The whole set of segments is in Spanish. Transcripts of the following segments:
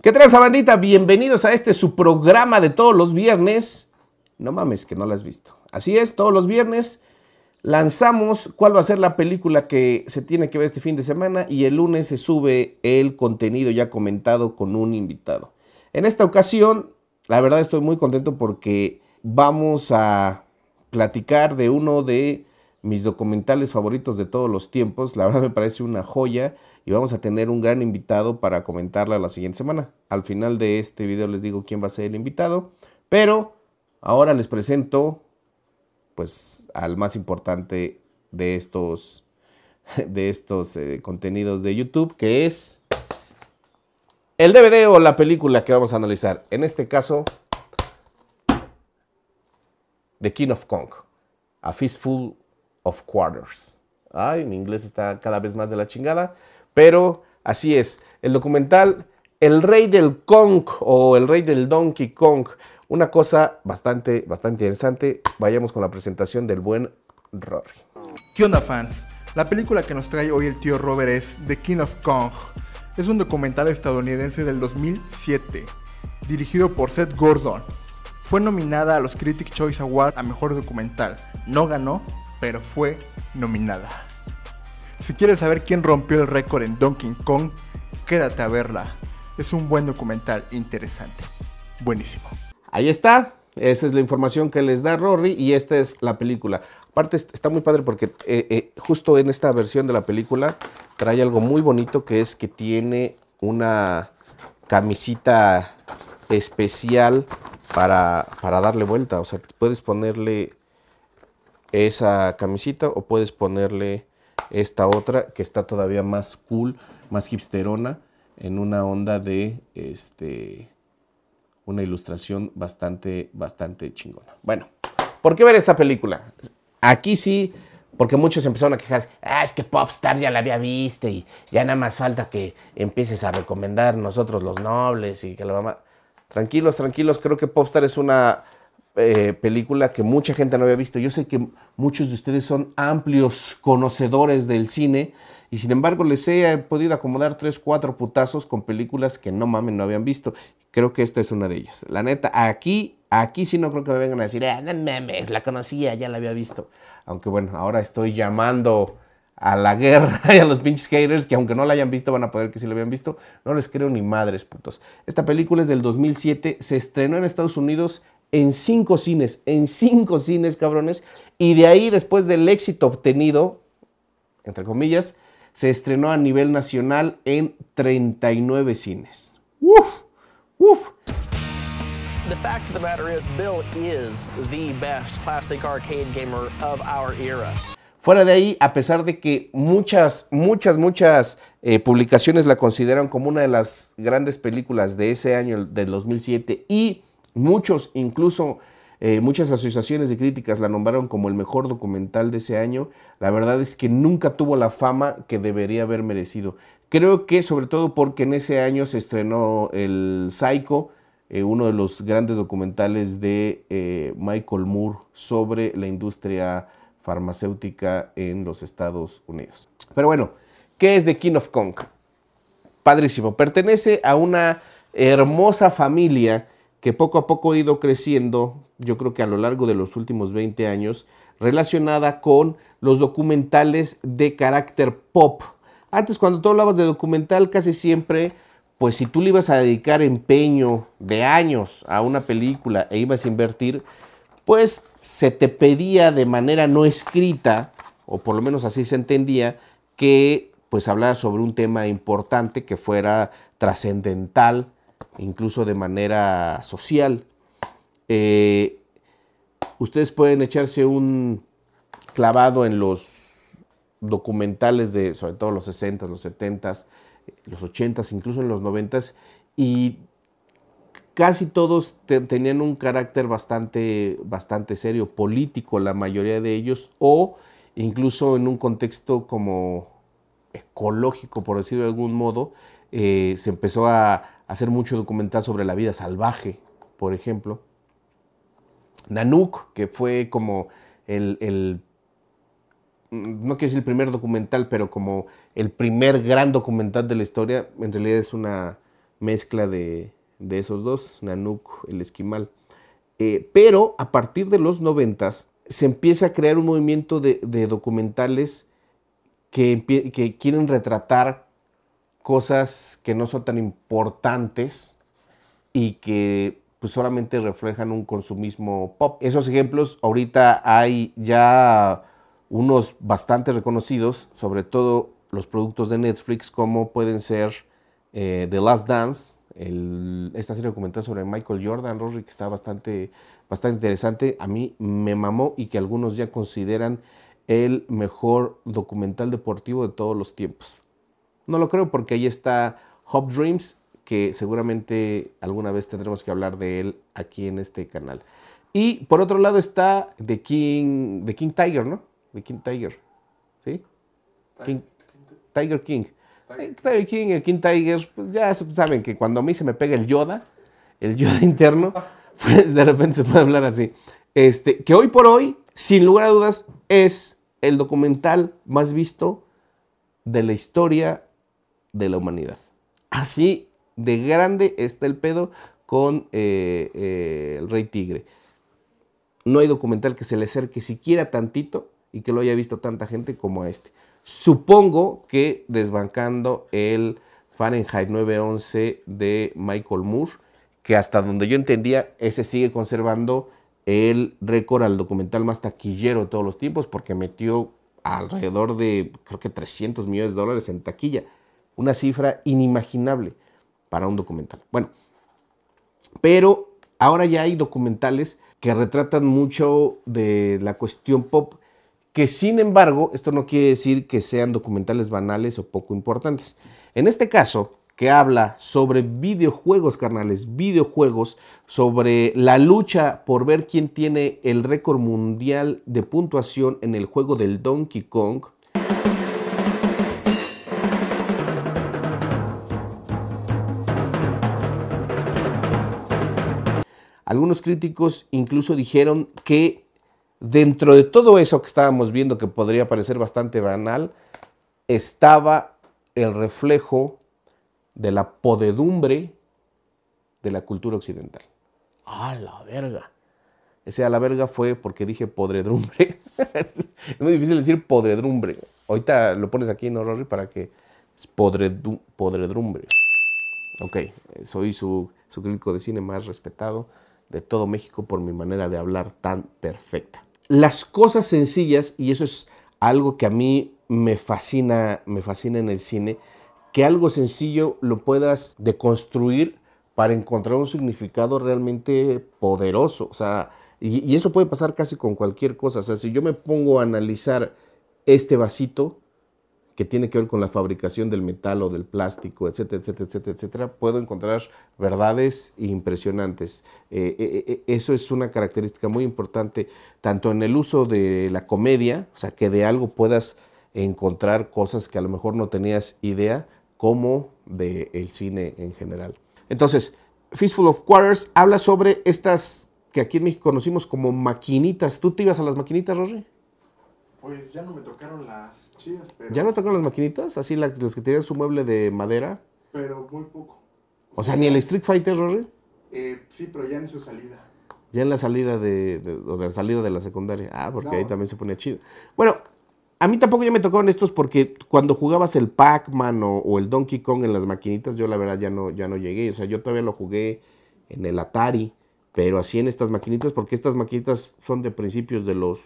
¿Qué tal bandita? Bienvenidos a este su programa de todos los viernes. No mames que no lo has visto. Así es, todos los viernes lanzamos cuál va a ser la película que se tiene que ver este fin de semana y el lunes se sube el contenido ya comentado con un invitado. En esta ocasión, la verdad estoy muy contento porque vamos a platicar de uno de mis documentales favoritos de todos los tiempos. La verdad me parece una joya y vamos a tener un gran invitado para comentarla la siguiente semana. Al final de este video les digo quién va a ser el invitado, pero ahora les presento pues al más importante de estos de estos eh, contenidos de YouTube, que es el DVD o la película que vamos a analizar. En este caso, The King of Kong, A Fistful of Quarters. Ay, mi inglés está cada vez más de la chingada, pero así es. El documental El Rey del Kong o El Rey del Donkey Kong. Una cosa bastante, bastante interesante. Vayamos con la presentación del buen Rory. ¿Qué onda, fans? La película que nos trae hoy el tío Robert es The King of Kong, es un documental estadounidense del 2007, dirigido por Seth Gordon. Fue nominada a los Critic Choice Awards a Mejor Documental. No ganó, pero fue nominada. Si quieres saber quién rompió el récord en Donkey Kong, quédate a verla. Es un buen documental, interesante. Buenísimo. Ahí está. Esa es la información que les da Rory y esta es la película. Aparte está muy padre porque eh, eh, justo en esta versión de la película trae algo muy bonito que es que tiene una camisita especial para, para darle vuelta. O sea, puedes ponerle esa camisita o puedes ponerle esta otra que está todavía más cool, más hipsterona, en una onda de este una ilustración bastante, bastante chingona. Bueno, ¿por qué ver esta película? Aquí sí, porque muchos empezaron a quejarse, ah, es que Popstar ya la había visto y ya nada más falta que empieces a recomendar nosotros los nobles y que la mamá... Tranquilos, tranquilos, creo que Popstar es una eh, película que mucha gente no había visto. Yo sé que muchos de ustedes son amplios conocedores del cine, y sin embargo les he eh, podido acomodar tres, cuatro putazos con películas que no mames no habían visto. Creo que esta es una de ellas. La neta, aquí, aquí sí no creo que me vengan a decir, eh, no mames, la conocía, ya la había visto. Aunque bueno, ahora estoy llamando a la guerra y a los pinches haters que aunque no la hayan visto van a poder que sí la habían visto, no les creo ni madres putos. Esta película es del 2007, se estrenó en Estados Unidos en cinco cines, en cinco cines cabrones, y de ahí después del éxito obtenido, entre comillas, se estrenó a nivel nacional en 39 cines. ¡Uf! ¡Uf! The fact of the matter is, Bill is the best classic arcade gamer of our era. Fuera de ahí, a pesar de que muchas, muchas, muchas eh, publicaciones la consideran como una de las grandes películas de ese año, del 2007, y muchos incluso eh, muchas asociaciones de críticas la nombraron como el mejor documental de ese año. La verdad es que nunca tuvo la fama que debería haber merecido. Creo que sobre todo porque en ese año se estrenó el Psycho, eh, uno de los grandes documentales de eh, Michael Moore sobre la industria farmacéutica en los Estados Unidos. Pero bueno, ¿qué es The King of Kong? Padrísimo, pertenece a una hermosa familia que poco a poco ha ido creciendo, yo creo que a lo largo de los últimos 20 años, relacionada con los documentales de carácter pop. Antes cuando tú hablabas de documental casi siempre, pues si tú le ibas a dedicar empeño de años a una película e ibas a invertir, pues se te pedía de manera no escrita, o por lo menos así se entendía, que pues hablara sobre un tema importante que fuera trascendental, incluso de manera social. Eh, ustedes pueden echarse un clavado en los documentales de, sobre todo los 60, los 70, los 80, incluso en los 90, y casi todos tenían un carácter bastante, bastante serio, político, la mayoría de ellos, o incluso en un contexto como ecológico, por decirlo de algún modo, eh, se empezó a, hacer mucho documental sobre la vida salvaje, por ejemplo. Nanook, que fue como el, mm, no quiero decir el primer documental, pero como el primer gran documental de la historia, en realidad es una mezcla de, esos dos, Nanook, el esquimal. Eh, pero a partir de los noventas se empieza a crear un movimiento de, documentales que, que, quieren retratar cosas que no son tan importantes y que pues solamente reflejan un consumismo pop. Esos ejemplos ahorita hay ya unos bastante reconocidos, sobre todo los productos de Netflix, como pueden ser eh, The Last Dance, esta serie documental sobre Michael Jordan, Rory, que está bastante, bastante interesante, a mí me mamó y que algunos ya consideran el mejor documental deportivo de todos los tiempos. No lo creo porque ahí está Hop Dreams, que seguramente alguna vez tendremos que hablar de él aquí en este canal. Y por otro lado está The King, The King Tiger, ¿no? The King Tiger, ¿sí? Tiger King. Tiger King, el King Tiger, pues ya saben que cuando a mí se me pega el Yoda, el Yoda interno, pues de repente se puede hablar así. Este, que hoy por hoy, sin lugar a dudas, es el documental más visto de la historia de la humanidad. Así de grande está el pedo con eh, eh, el Rey Tigre. No hay documental que se le acerque siquiera tantito y que lo haya visto tanta gente como a este. Supongo que desbancando el Fahrenheit 911 de Michael Moore, que hasta donde yo entendía, ese sigue conservando el récord al documental más taquillero de todos los tiempos, porque metió alrededor de, creo que 300 millones de dólares en taquilla una cifra inimaginable para un documental. Bueno, pero ahora ya hay documentales que retratan mucho de la cuestión pop, que sin embargo, esto no quiere decir que sean documentales banales o poco importantes. En este caso, que habla sobre videojuegos, carnales, videojuegos, sobre la lucha por ver quién tiene el récord mundial de puntuación en el juego del Donkey Kong, Algunos críticos incluso dijeron que dentro de todo eso que estábamos viendo, que podría parecer bastante banal, estaba el reflejo de la podedumbre de la cultura occidental. ¡A la verga! Ese a la verga fue porque dije podredumbre. es muy difícil decir podredumbre. Ahorita lo pones aquí, ¿no, Rory? Para que... Es podredumbre. Ok, soy su, su crítico de cine más respetado de todo México por mi manera de hablar tan perfecta. Las cosas sencillas, y eso es algo que a mí me fascina, me fascina en el cine, que algo sencillo lo puedas deconstruir para encontrar un significado realmente poderoso. O sea, y, eso puede pasar casi con cualquier cosa. sea, si yo me pongo a analizar este vasito, que tiene que ver con la fabricación del metal o del plástico, etcétera, etcétera, etcétera, etcétera, puedo encontrar verdades impresionantes. Eh, eh, eh, eso es una característica muy importante, tanto en el uso de la comedia, o sea, que de algo puedas encontrar cosas que a lo mejor no tenías idea, como del cine en general. Entonces, Fistful of Quarters habla sobre estas que aquí en México conocimos como maquinitas. ¿Tú te ibas a las maquinitas, Rory? Pues ya no me tocaron las chidas, pero... ¿Ya no tocaron las maquinitas? Así las, que tenían su mueble de madera. Pero muy poco. O sea, ni el Street Fighter, Rory. Eh, sí, pero ya en su salida. Ya en la salida de, o de la salida de la secundaria. Ah, porque ahí también se ponía chido. Bueno, a mí tampoco ya me tocaron estos porque cuando jugabas el Pac-Man o, o, el Donkey Kong en las maquinitas, yo la verdad ya no, ya no llegué. O sea, yo todavía lo jugué en el Atari, pero así en estas maquinitas, porque estas maquinitas son de principios de los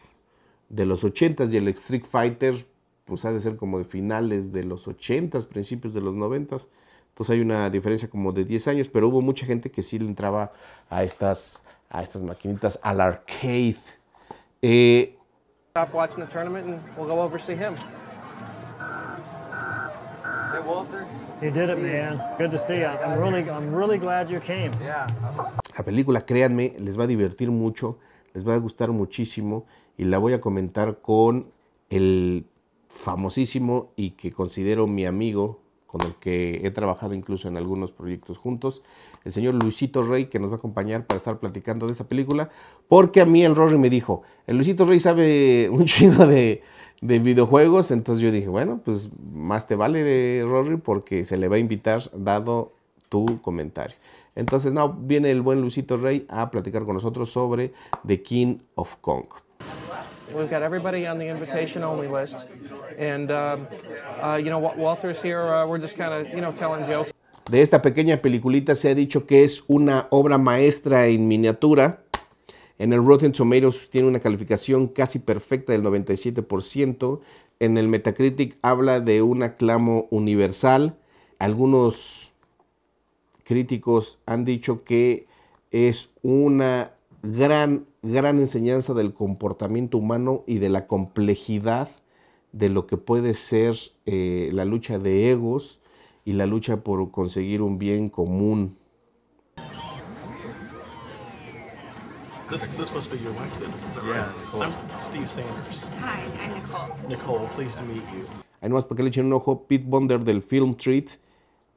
de los 80s y el Street Fighter pues ha de ser como de finales de los 80s, principios de los 90s. Entonces hay una diferencia como de 10 años, pero hubo mucha gente que sí le entraba a estas, a estas maquinitas, al arcade. La película, créanme, les va a divertir mucho les va a gustar muchísimo y la voy a comentar con el famosísimo y que considero mi amigo, con el que he trabajado incluso en algunos proyectos juntos, el señor Luisito Rey, que nos va a acompañar para estar platicando de esta película, porque a mí el Rory me dijo, el Luisito Rey sabe un chino de, videojuegos, entonces yo dije, bueno, pues más te vale, de Rory, porque se le va a invitar dado tu comentario. Entonces, no viene el buen Luisito Rey a platicar con nosotros sobre The King of Kong. De esta pequeña peliculita se ha dicho que es una obra maestra en miniatura. En el Rotten Tomatoes tiene una calificación casi perfecta del 97%. En el Metacritic habla de un aclamo universal. Algunos críticos han dicho que es una gran, gran enseñanza del comportamiento humano y de la complejidad de lo que puede ser eh, la lucha de egos y la lucha por conseguir un bien común. This, must be your wife then. Steve Sanders. Hi, I'm Nicole. Nicole, pleased to meet you. para que le echen un ojo, Pete Bonder del Film Treat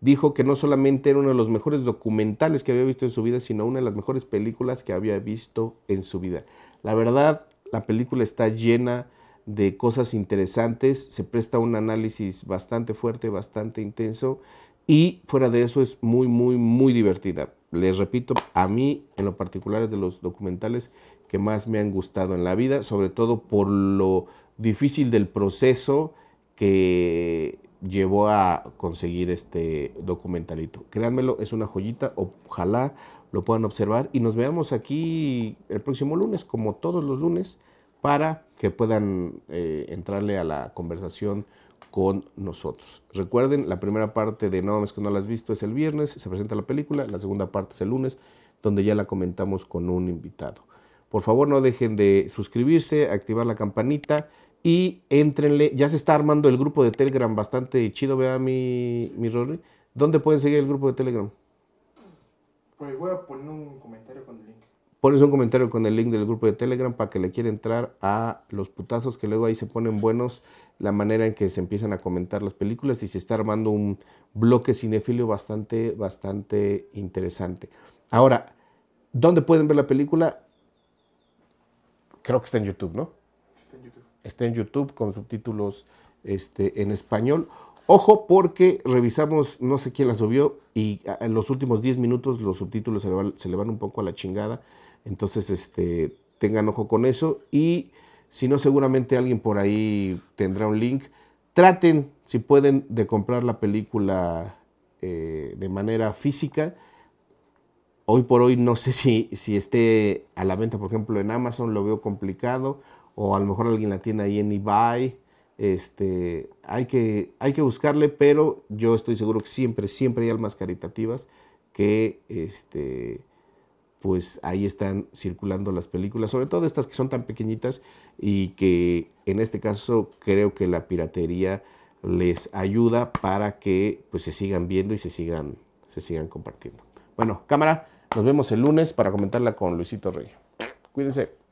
dijo que no solamente era uno de los mejores documentales que había visto en su vida, sino una de las mejores películas que había visto en su vida. La verdad, la película está llena de cosas interesantes, se presta un análisis bastante fuerte, bastante intenso y fuera de eso es muy, muy, muy divertida. Les repito, a mí en lo particular es de los documentales que más me han gustado en la vida, sobre todo por lo difícil del proceso, que llevó a conseguir este documentalito. Créanmelo, es una joyita, ojalá lo puedan observar y nos veamos aquí el próximo lunes, como todos los lunes, para que puedan eh, entrarle a la conversación con nosotros. Recuerden, la primera parte de No mames que no la has visto es el viernes, se presenta la película, la segunda parte es el lunes, donde ya la comentamos con un invitado. Por favor, no dejen de suscribirse, activar la campanita y entrenle, ya se está armando el grupo de Telegram bastante chido, vea mi, mi Rory. ¿Dónde pueden seguir el grupo de Telegram? Pues voy a poner un comentario con el link. Pones un comentario con el link del grupo de Telegram para que le quiera entrar a los putazos que luego ahí se ponen buenos la manera en que se empiezan a comentar las películas y se está armando un bloque cinefilio bastante, bastante interesante. Ahora, ¿dónde pueden ver la película? Creo que está en YouTube, ¿no? está en YouTube con subtítulos este, en español. Ojo porque revisamos, no sé quién la subió y en los últimos 10 minutos los subtítulos se le, van, un poco a la chingada. Entonces, este, tengan ojo con eso y si no, seguramente alguien por ahí tendrá un link. Traten, si pueden, de comprar la película eh, de manera física. Hoy por hoy no sé si, si esté a la venta, por ejemplo, en Amazon, lo veo complicado o a lo mejor alguien la tiene ahí en eBay. Este, hay, que, hay que buscarle, pero yo estoy seguro que siempre, siempre hay almas caritativas que este, pues ahí están circulando las películas, sobre todo estas que son tan pequeñitas y que en este caso creo que la piratería les ayuda para que pues se sigan viendo y se sigan, se sigan compartiendo. Bueno, cámara, nos vemos el lunes para comentarla con Luisito Rey. Cuídense.